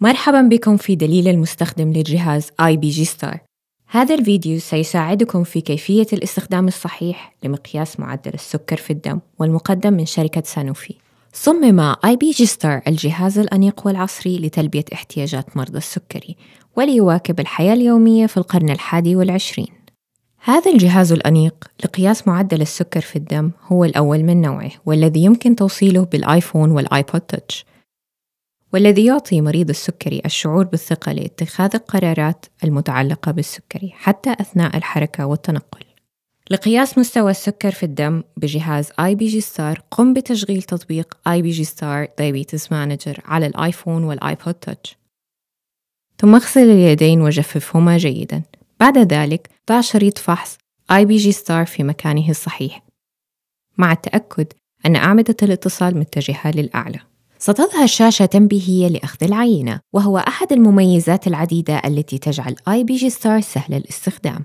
مرحبا بكم في دليل المستخدم لجهاز اي بي جي ستار هذا الفيديو سيساعدكم في كيفية الاستخدام الصحيح لمقياس معدل السكر في الدم والمقدم من شركة سانوفي صمم اي بي جي ستار الجهاز الأنيق والعصري لتلبية احتياجات مرضى السكري وليواكب الحياة اليومية في القرن الحادي والعشرين هذا الجهاز الأنيق لقياس معدل السكر في الدم هو الأول من نوعه والذي يمكن توصيله بالآيفون والآيبود تاتش والذي يعطي مريض السكري الشعور بالثقة لاتخاذ القرارات المتعلقة بالسكري حتى أثناء الحركة والتنقل. لقياس مستوى السكر في الدم بجهاز اي بي جي ستار قم بتشغيل تطبيق اي بي جي ستار دايبيتس مانجر على الايفون والايبود تاتش ثم اغسل اليدين وجففهما جيدا بعد ذلك ضع شريط فحص اي بي جي ستار في مكانه الصحيح مع التأكد أن أعمدة الاتصال متجهة للأعلى ستظهر شاشة تنبيهية لأخذ العينة وهو أحد المميزات العديدة التي تجعل آي بي جي ستار سهل الاستخدام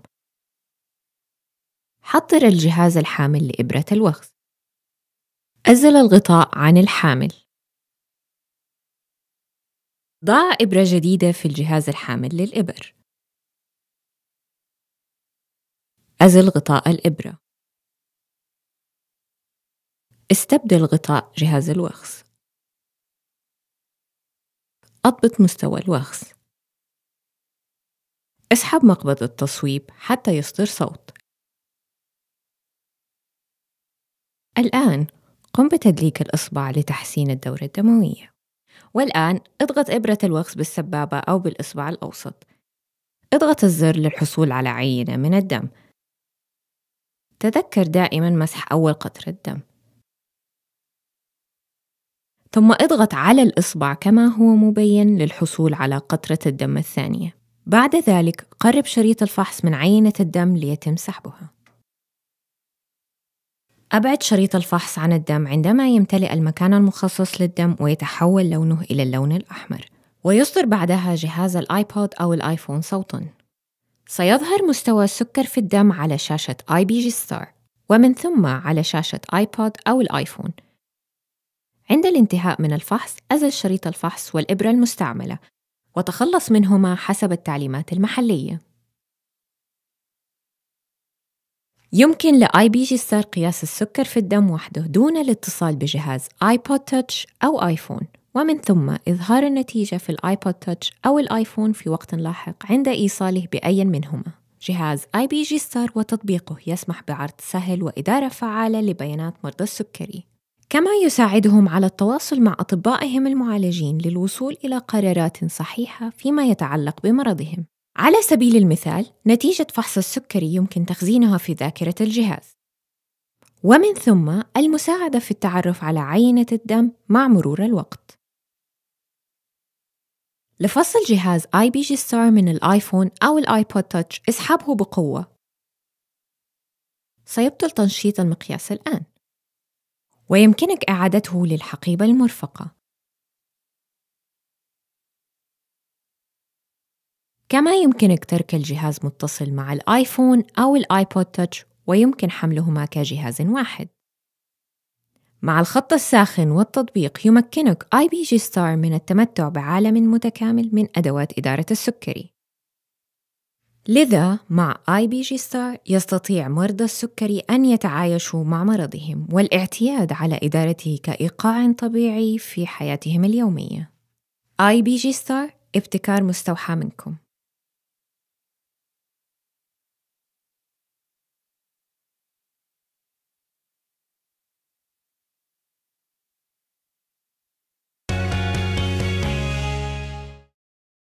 حضر الجهاز الحامل لإبرة الوخز أزل الغطاء عن الحامل ضع إبرة جديدة في الجهاز الحامل للإبر أزل غطاء الإبرة استبدل غطاء جهاز الوخز أضبط مستوى الوخز اسحب مقبض التصويب حتى يصدر صوت الآن قم بتدليك الإصبع لتحسين الدورة الدموية والآن اضغط إبرة الوخز بالسبابة أو بالإصبع الأوسط اضغط الزر للحصول على عينة من الدم تذكر دائما مسح أول قطرة دم ثم اضغط على الإصبع كما هو مبين للحصول على قطرة الدم الثانية بعد ذلك قرب شريط الفحص من عينة الدم ليتم سحبها أبعد شريط الفحص عن الدم عندما يمتلئ المكان المخصص للدم ويتحول لونه إلى اللون الأحمر ويصدر بعدها جهاز الآيبود أو الآيفون صوتاً سيظهر مستوى السكر في الدم على شاشة آي بي جي ستار ومن ثم على شاشة آيبود أو الآيفون عند الانتهاء من الفحص أزل شريط الفحص والإبرة المستعملة وتخلص منهما حسب التعليمات المحلية يمكن لآي بي جي ستار قياس السكر في الدم وحده دون الاتصال بجهاز آيبود تاتش أو آيفون ومن ثم إظهار النتيجة في الآيبود تاتش أو الآيفون في وقت لاحق عند إيصاله بأي منهما جهاز آي بي جي ستار وتطبيقه يسمح بعرض سهل وإدارة فعالة لبيانات مرضى السكري كما يساعدهم على التواصل مع أطبائهم المعالجين للوصول إلى قرارات صحيحة فيما يتعلق بمرضهم. على سبيل المثال، نتيجة فحص السكري يمكن تخزينها في ذاكرة الجهاز. ومن ثم المساعدة في التعرف على عينة الدم مع مرور الوقت. لفصل جهاز اي بي جي ستار من الايفون أو الايبود تاتش اسحبه بقوة. سيبطل تنشيط المقياس الآن. ويمكنك إعادته للحقيبة المرفقة. كما يمكنك ترك الجهاز متصل مع الآيفون أو الآيبود تاتش ويمكن حملهما كجهاز واحد. مع الخط الساخن والتطبيق يمكنك اي بي جي ستار من التمتع بعالم متكامل من أدوات إدارة السكري. لذا مع آي بي جي ستار يستطيع مرضى السكري أن يتعايشوا مع مرضهم والاعتياد على إدارته كإيقاع طبيعي في حياتهم اليومية. آي بي جي ستار ابتكار مستوحى منكم.